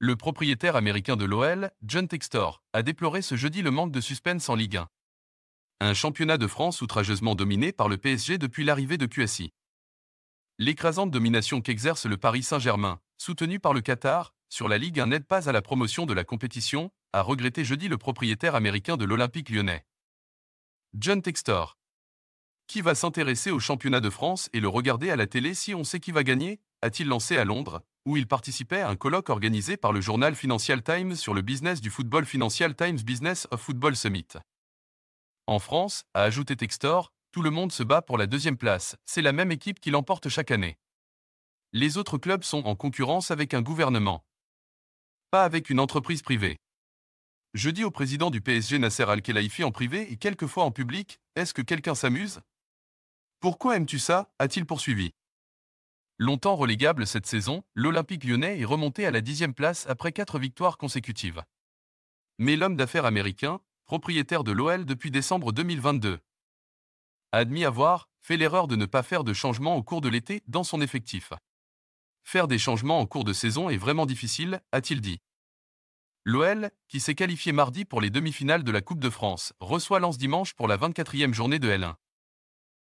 Le propriétaire américain de l'OL, John Textor, a déploré ce jeudi le manque de suspense en Ligue 1. Un championnat de France outrageusement dominé par le PSG depuis l'arrivée de QSI. L'écrasante domination qu'exerce le Paris Saint-Germain, soutenu par le Qatar, sur la Ligue 1 n'aide pas à la promotion de la compétition, a regretté jeudi le propriétaire américain de l'Olympique lyonnais. John Textor. Qui va s'intéresser au championnat de France et le regarder à la télé si on sait qui va gagner a-t-il lancé à Londres, où il participait à un colloque organisé par le journal Financial Times sur le business du football Financial Times Business of Football Summit. En France, a ajouté Textor, tout le monde se bat pour la deuxième place, c'est la même équipe qui l'emporte chaque année. Les autres clubs sont en concurrence avec un gouvernement. Pas avec une entreprise privée. Je dis au président du PSG Nasser Al-Khelaifi en privé et quelquefois en public, est-ce que quelqu'un s'amuse Pourquoi aimes-tu ça a-t-il poursuivi. Longtemps relégable cette saison, l'Olympique lyonnais est remonté à la dixième place après quatre victoires consécutives. Mais l'homme d'affaires américain, propriétaire de l'OL depuis décembre 2022, a admis avoir fait l'erreur de ne pas faire de changements au cours de l'été dans son effectif. Faire des changements en cours de saison est vraiment difficile, a-t-il dit. L'OL, qui s'est qualifié mardi pour les demi-finales de la Coupe de France, reçoit l'ance dimanche pour la 24e journée de L1.